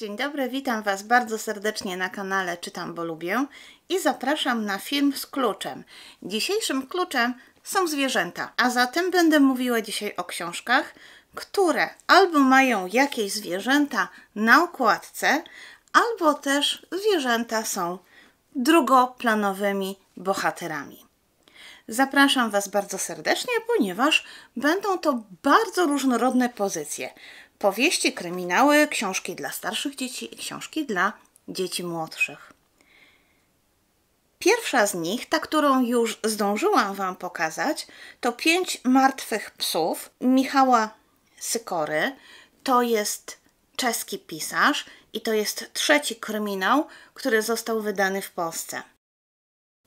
Dzień dobry, witam Was bardzo serdecznie na kanale Czytam, bo lubię i zapraszam na film z kluczem. Dzisiejszym kluczem są zwierzęta, a zatem będę mówiła dzisiaj o książkach, które albo mają jakieś zwierzęta na okładce, albo też zwierzęta są drugoplanowymi bohaterami. Zapraszam Was bardzo serdecznie, ponieważ będą to bardzo różnorodne pozycje powieści, kryminały, książki dla starszych dzieci i książki dla dzieci młodszych. Pierwsza z nich, ta, którą już zdążyłam Wam pokazać, to Pięć Martwych Psów Michała Sykory. To jest czeski pisarz i to jest trzeci kryminał, który został wydany w Polsce.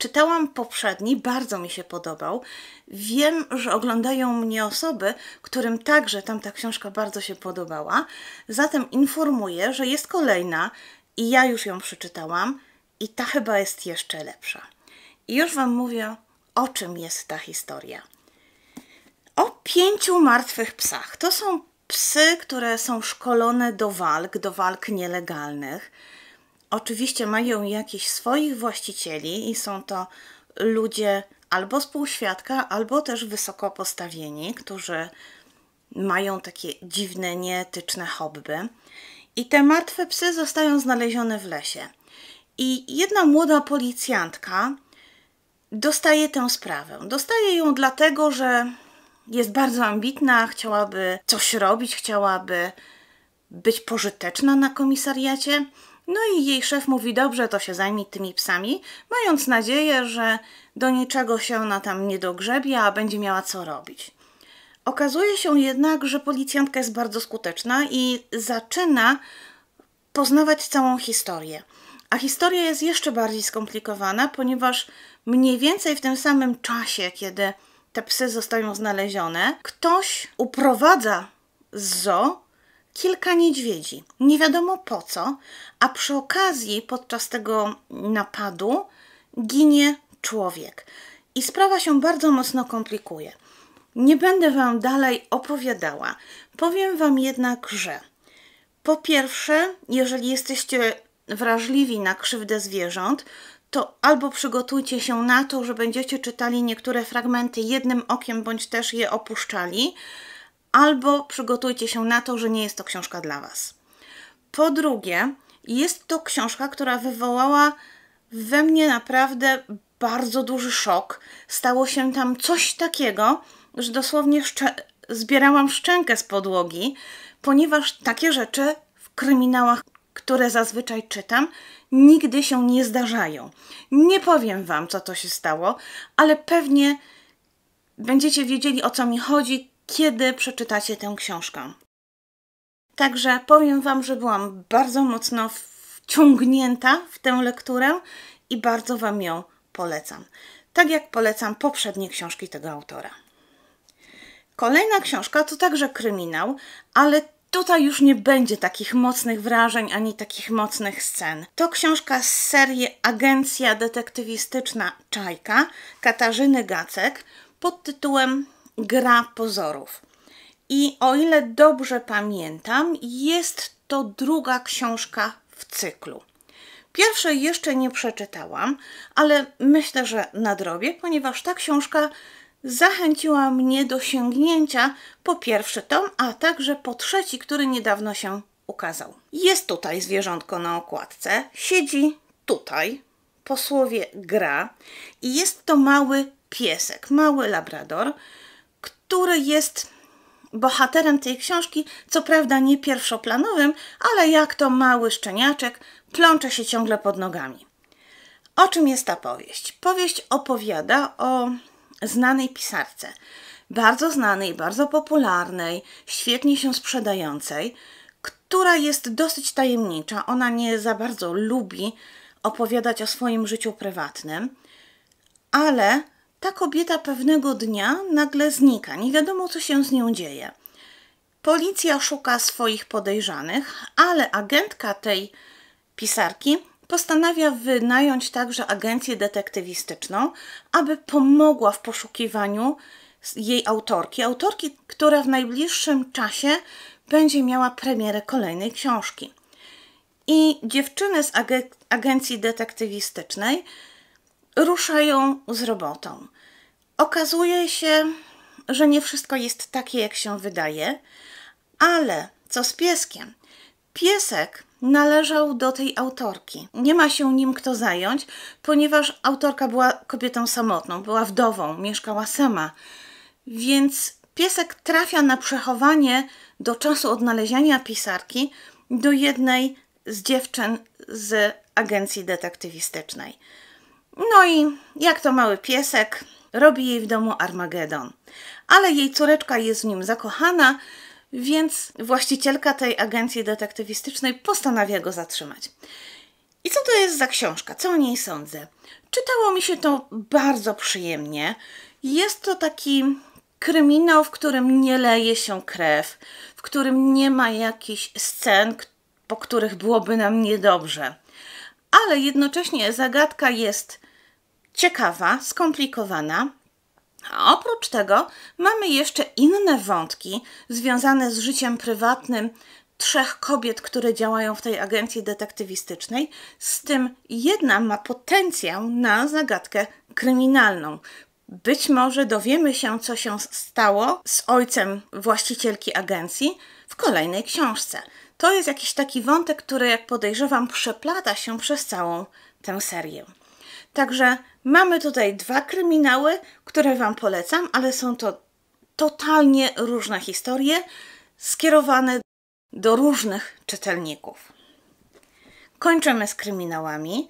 Czytałam poprzedni, bardzo mi się podobał. Wiem, że oglądają mnie osoby, którym także tamta książka bardzo się podobała. Zatem informuję, że jest kolejna i ja już ją przeczytałam i ta chyba jest jeszcze lepsza. I już Wam mówię, o czym jest ta historia. O pięciu martwych psach. To są psy, które są szkolone do walk, do walk nielegalnych. Oczywiście mają jakichś swoich właścicieli i są to ludzie albo spółświadka, albo też wysoko postawieni, którzy mają takie dziwne, nieetyczne hobby. I te martwe psy zostają znalezione w lesie. I jedna młoda policjantka dostaje tę sprawę. Dostaje ją dlatego, że jest bardzo ambitna, chciałaby coś robić, chciałaby być pożyteczna na komisariacie, no i jej szef mówi, dobrze, to się zajmij tymi psami, mając nadzieję, że do niczego się ona tam nie dogrzebie, a będzie miała co robić. Okazuje się jednak, że policjantka jest bardzo skuteczna i zaczyna poznawać całą historię. A historia jest jeszcze bardziej skomplikowana, ponieważ mniej więcej w tym samym czasie, kiedy te psy zostają znalezione, ktoś uprowadza z zoo kilka niedźwiedzi. Nie wiadomo po co, a przy okazji podczas tego napadu ginie człowiek. I sprawa się bardzo mocno komplikuje. Nie będę Wam dalej opowiadała. Powiem Wam jednak, że po pierwsze, jeżeli jesteście wrażliwi na krzywdę zwierząt, to albo przygotujcie się na to, że będziecie czytali niektóre fragmenty jednym okiem, bądź też je opuszczali, albo przygotujcie się na to, że nie jest to książka dla Was. Po drugie, jest to książka, która wywołała we mnie naprawdę bardzo duży szok. Stało się tam coś takiego, że dosłownie zbierałam szczękę z podłogi, ponieważ takie rzeczy w kryminałach, które zazwyczaj czytam, nigdy się nie zdarzają. Nie powiem Wam, co to się stało, ale pewnie będziecie wiedzieli, o co mi chodzi, kiedy przeczytacie tę książkę. Także powiem Wam, że byłam bardzo mocno wciągnięta w tę lekturę i bardzo Wam ją polecam. Tak jak polecam poprzednie książki tego autora. Kolejna książka to także kryminał, ale tutaj już nie będzie takich mocnych wrażeń ani takich mocnych scen. To książka z serii Agencja Detektywistyczna Czajka Katarzyny Gacek pod tytułem gra pozorów. I o ile dobrze pamiętam, jest to druga książka w cyklu. Pierwszej jeszcze nie przeczytałam, ale myślę, że nadrobię, ponieważ ta książka zachęciła mnie do sięgnięcia po pierwszy tom, a także po trzeci, który niedawno się ukazał. Jest tutaj zwierzątko na okładce, siedzi tutaj, po słowie gra, i jest to mały piesek, mały labrador, który jest bohaterem tej książki, co prawda nie pierwszoplanowym, ale jak to mały szczeniaczek plącze się ciągle pod nogami. O czym jest ta powieść? Powieść opowiada o znanej pisarce, bardzo znanej, bardzo popularnej, świetnie się sprzedającej, która jest dosyć tajemnicza. Ona nie za bardzo lubi opowiadać o swoim życiu prywatnym, ale ta kobieta pewnego dnia nagle znika. Nie wiadomo, co się z nią dzieje. Policja szuka swoich podejrzanych, ale agentka tej pisarki postanawia wynająć także agencję detektywistyczną, aby pomogła w poszukiwaniu jej autorki, autorki, która w najbliższym czasie będzie miała premierę kolejnej książki. I dziewczyny z agencji detektywistycznej ruszają z robotą. Okazuje się, że nie wszystko jest takie, jak się wydaje, ale co z pieskiem? Piesek należał do tej autorki. Nie ma się nim kto zająć, ponieważ autorka była kobietą samotną, była wdową, mieszkała sama. Więc piesek trafia na przechowanie do czasu odnalezienia pisarki do jednej z dziewczyn z agencji detektywistycznej. No i jak to mały piesek, robi jej w domu Armagedon. Ale jej córeczka jest w nim zakochana, więc właścicielka tej agencji detektywistycznej postanawia go zatrzymać. I co to jest za książka? Co o niej sądzę? Czytało mi się to bardzo przyjemnie. Jest to taki kryminał, w którym nie leje się krew, w którym nie ma jakichś scen, po których byłoby nam niedobrze. Ale jednocześnie zagadka jest ciekawa, skomplikowana. A oprócz tego mamy jeszcze inne wątki związane z życiem prywatnym trzech kobiet, które działają w tej agencji detektywistycznej, z tym jedna ma potencjał na zagadkę kryminalną. Być może dowiemy się, co się stało z ojcem właścicielki agencji w kolejnej książce. To jest jakiś taki wątek, który, jak podejrzewam, przeplata się przez całą tę serię. Także mamy tutaj dwa kryminały, które Wam polecam, ale są to totalnie różne historie skierowane do różnych czytelników. Kończymy z kryminałami.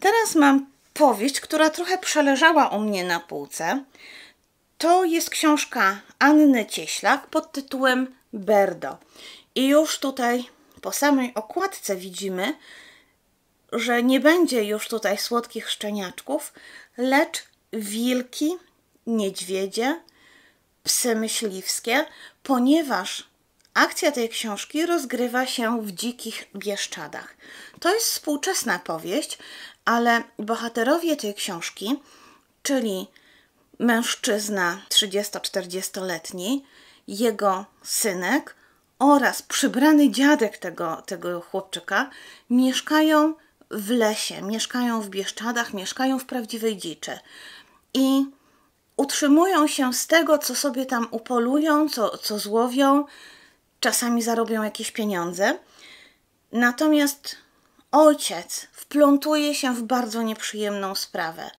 Teraz mam powieść, która trochę przeleżała u mnie na półce. To jest książka Anny Cieślak pod tytułem Berdo. I już tutaj po samej okładce widzimy, że nie będzie już tutaj słodkich szczeniaczków, lecz wilki, niedźwiedzie, psy myśliwskie, ponieważ akcja tej książki rozgrywa się w dzikich Bieszczadach. To jest współczesna powieść, ale bohaterowie tej książki, czyli mężczyzna 30-40-letni, jego synek oraz przybrany dziadek tego, tego chłopczyka mieszkają w lesie, mieszkają w Bieszczadach, mieszkają w prawdziwej dziczy i utrzymują się z tego, co sobie tam upolują, co, co złowią, czasami zarobią jakieś pieniądze. Natomiast ojciec wplątuje się w bardzo nieprzyjemną sprawę.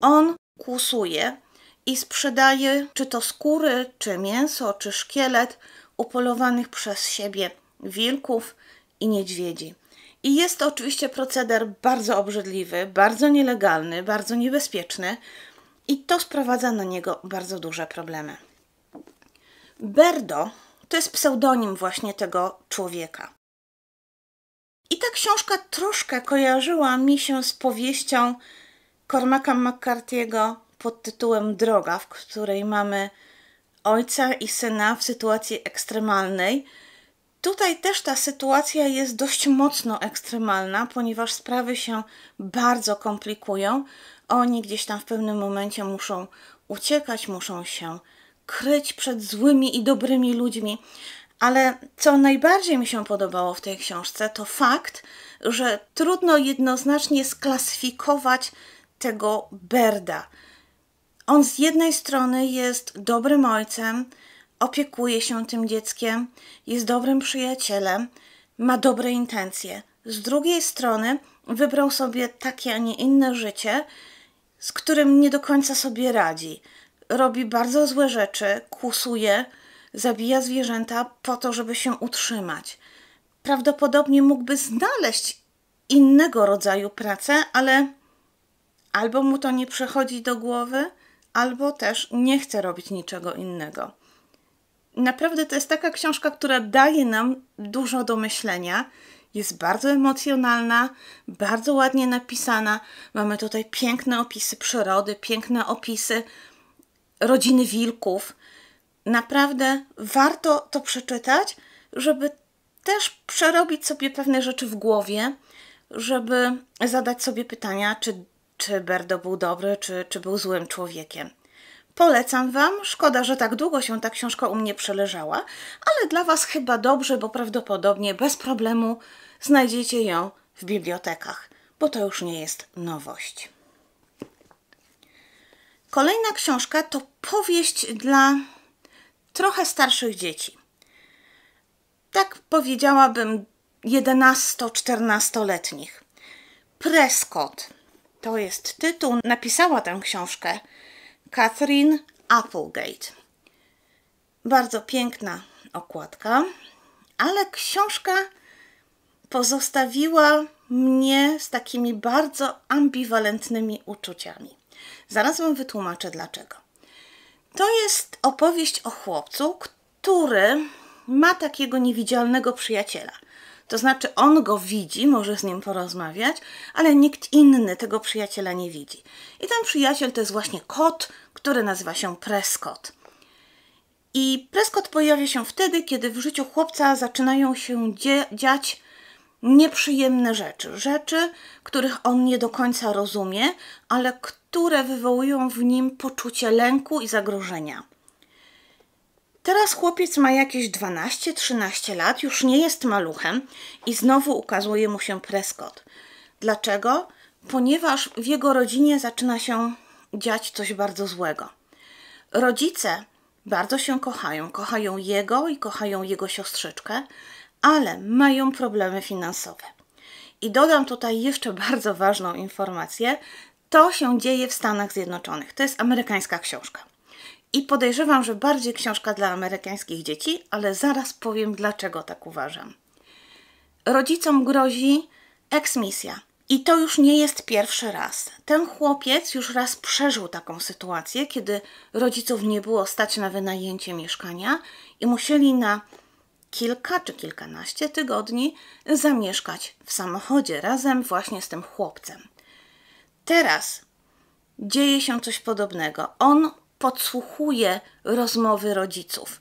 On kłusuje i sprzedaje czy to skóry, czy mięso, czy szkielet upolowanych przez siebie wilków i niedźwiedzi. I jest to oczywiście proceder bardzo obrzydliwy, bardzo nielegalny, bardzo niebezpieczny i to sprowadza na niego bardzo duże problemy. Berdo to jest pseudonim właśnie tego człowieka. I ta książka troszkę kojarzyła mi się z powieścią Cormaca McCarthy'ego pod tytułem Droga, w której mamy ojca i syna w sytuacji ekstremalnej – Tutaj też ta sytuacja jest dość mocno ekstremalna, ponieważ sprawy się bardzo komplikują. Oni gdzieś tam w pewnym momencie muszą uciekać, muszą się kryć przed złymi i dobrymi ludźmi. Ale co najbardziej mi się podobało w tej książce, to fakt, że trudno jednoznacznie sklasyfikować tego Berda. On z jednej strony jest dobrym ojcem, opiekuje się tym dzieckiem, jest dobrym przyjacielem, ma dobre intencje. Z drugiej strony wybrał sobie takie, a nie inne życie, z którym nie do końca sobie radzi. Robi bardzo złe rzeczy, kusuje, zabija zwierzęta po to, żeby się utrzymać. Prawdopodobnie mógłby znaleźć innego rodzaju pracę, ale albo mu to nie przychodzi do głowy, albo też nie chce robić niczego innego. Naprawdę to jest taka książka, która daje nam dużo do myślenia. Jest bardzo emocjonalna, bardzo ładnie napisana. Mamy tutaj piękne opisy przyrody, piękne opisy rodziny wilków. Naprawdę warto to przeczytać, żeby też przerobić sobie pewne rzeczy w głowie, żeby zadać sobie pytania, czy, czy Berdo był dobry, czy, czy był złym człowiekiem. Polecam Wam. Szkoda, że tak długo się ta książka u mnie przeleżała, ale dla Was chyba dobrze, bo prawdopodobnie bez problemu znajdziecie ją w bibliotekach, bo to już nie jest nowość. Kolejna książka to powieść dla trochę starszych dzieci. Tak powiedziałabym 11-14-letnich. Prescott to jest tytuł, napisała tę książkę Catherine Applegate. Bardzo piękna okładka, ale książka pozostawiła mnie z takimi bardzo ambiwalentnymi uczuciami. Zaraz Wam wytłumaczę dlaczego. To jest opowieść o chłopcu, który ma takiego niewidzialnego przyjaciela – to znaczy, on go widzi, może z nim porozmawiać, ale nikt inny tego przyjaciela nie widzi. I ten przyjaciel to jest właśnie kot, który nazywa się Prescott. I Prescott pojawia się wtedy, kiedy w życiu chłopca zaczynają się dzie dziać nieprzyjemne rzeczy, rzeczy, których on nie do końca rozumie, ale które wywołują w nim poczucie lęku i zagrożenia. Teraz chłopiec ma jakieś 12-13 lat, już nie jest maluchem i znowu ukazuje mu się Prescott. Dlaczego? Ponieważ w jego rodzinie zaczyna się dziać coś bardzo złego. Rodzice bardzo się kochają, kochają jego i kochają jego siostrzyczkę, ale mają problemy finansowe. I dodam tutaj jeszcze bardzo ważną informację. To się dzieje w Stanach Zjednoczonych. To jest amerykańska książka. I podejrzewam, że bardziej książka dla amerykańskich dzieci, ale zaraz powiem, dlaczego tak uważam. Rodzicom grozi eksmisja. I to już nie jest pierwszy raz. Ten chłopiec już raz przeżył taką sytuację, kiedy rodziców nie było stać na wynajęcie mieszkania i musieli na kilka czy kilkanaście tygodni zamieszkać w samochodzie razem właśnie z tym chłopcem. Teraz dzieje się coś podobnego. On podsłuchuje rozmowy rodziców.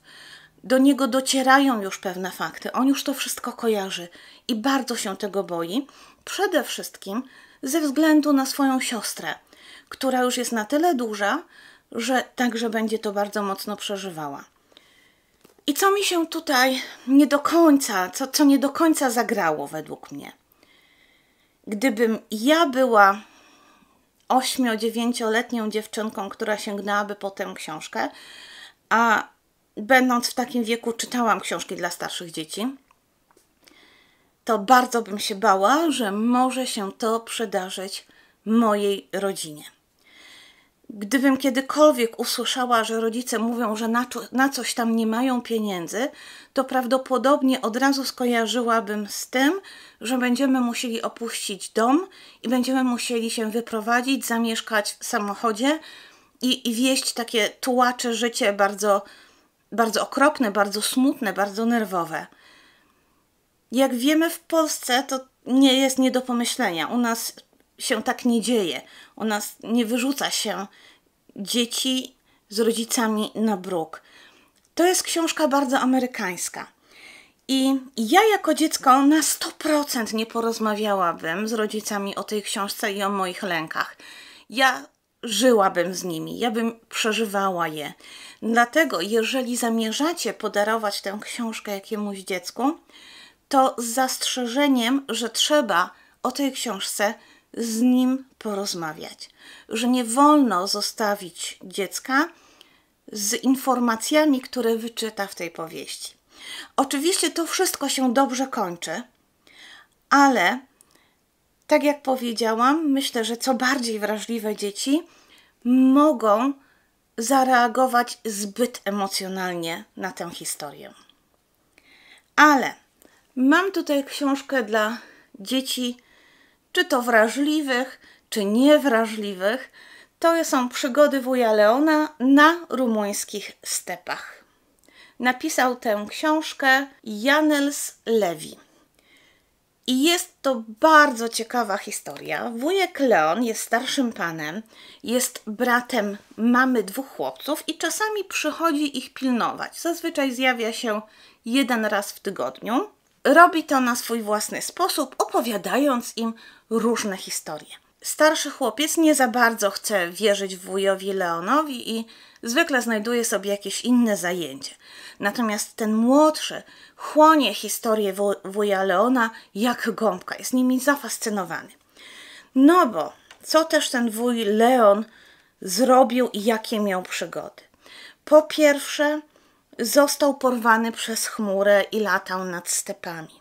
Do niego docierają już pewne fakty, on już to wszystko kojarzy i bardzo się tego boi, przede wszystkim ze względu na swoją siostrę, która już jest na tyle duża, że także będzie to bardzo mocno przeżywała. I co mi się tutaj nie do końca, co, co nie do końca zagrało według mnie? Gdybym ja była ośmio-dziewięcioletnią dziewczynką, która sięgnęłaby po tę książkę, a będąc w takim wieku czytałam książki dla starszych dzieci, to bardzo bym się bała, że może się to przydarzyć mojej rodzinie. Gdybym kiedykolwiek usłyszała, że rodzice mówią, że na, na coś tam nie mają pieniędzy, to prawdopodobnie od razu skojarzyłabym z tym, że będziemy musieli opuścić dom i będziemy musieli się wyprowadzić, zamieszkać w samochodzie i, i wieść takie tułacze życie bardzo, bardzo okropne, bardzo smutne, bardzo nerwowe. Jak wiemy w Polsce to nie jest nie do pomyślenia. U nas się tak nie dzieje. U nas nie wyrzuca się dzieci z rodzicami na bruk. To jest książka bardzo amerykańska. I ja jako dziecko na 100% nie porozmawiałabym z rodzicami o tej książce i o moich lękach. Ja żyłabym z nimi, ja bym przeżywała je. Dlatego, jeżeli zamierzacie podarować tę książkę jakiemuś dziecku, to z zastrzeżeniem, że trzeba o tej książce z nim porozmawiać, że nie wolno zostawić dziecka z informacjami, które wyczyta w tej powieści. Oczywiście to wszystko się dobrze kończy, ale tak jak powiedziałam, myślę, że co bardziej wrażliwe dzieci mogą zareagować zbyt emocjonalnie na tę historię. Ale mam tutaj książkę dla dzieci czy to wrażliwych, czy niewrażliwych. To są przygody wuja Leona na rumuńskich stepach. Napisał tę książkę Janels Levi I jest to bardzo ciekawa historia. Wujek Leon jest starszym panem, jest bratem mamy dwóch chłopców i czasami przychodzi ich pilnować. Zazwyczaj zjawia się jeden raz w tygodniu. Robi to na swój własny sposób, opowiadając im różne historie. Starszy chłopiec nie za bardzo chce wierzyć wujowi Leonowi i zwykle znajduje sobie jakieś inne zajęcie. Natomiast ten młodszy chłonie historię wuja Leona jak gąbka, jest nimi zafascynowany. No bo co też ten wuj Leon zrobił i jakie miał przygody? Po pierwsze, został porwany przez chmurę i latał nad stepami.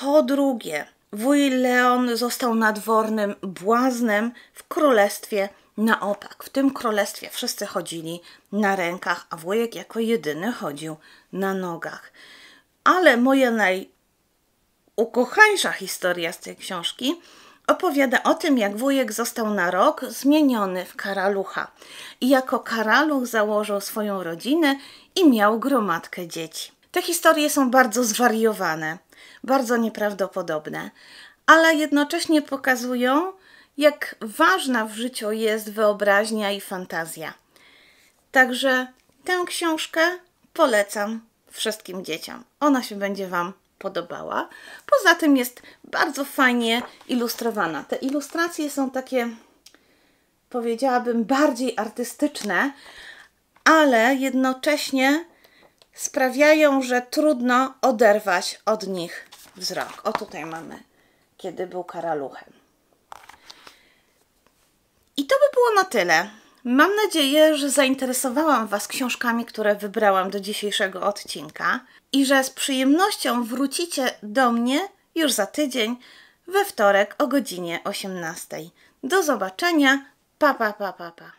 Po drugie, wuj Leon został nadwornym błaznem w królestwie na opak. W tym królestwie wszyscy chodzili na rękach, a wujek jako jedyny chodził na nogach. Ale moja najukochańsza historia z tej książki opowiada o tym, jak wujek został na rok zmieniony w karalucha i jako karaluch założył swoją rodzinę i miał gromadkę dzieci. Te historie są bardzo zwariowane, bardzo nieprawdopodobne, ale jednocześnie pokazują, jak ważna w życiu jest wyobraźnia i fantazja. Także tę książkę polecam wszystkim dzieciom. Ona się będzie Wam podobała. Poza tym jest bardzo fajnie ilustrowana. Te ilustracje są takie, powiedziałabym, bardziej artystyczne, ale jednocześnie sprawiają, że trudno oderwać od nich wzrok. O tutaj mamy, kiedy był karaluchem. I to by było na tyle. Mam nadzieję, że zainteresowałam Was książkami, które wybrałam do dzisiejszego odcinka i że z przyjemnością wrócicie do mnie już za tydzień we wtorek o godzinie 18. Do zobaczenia. Pa pa pa pa pa.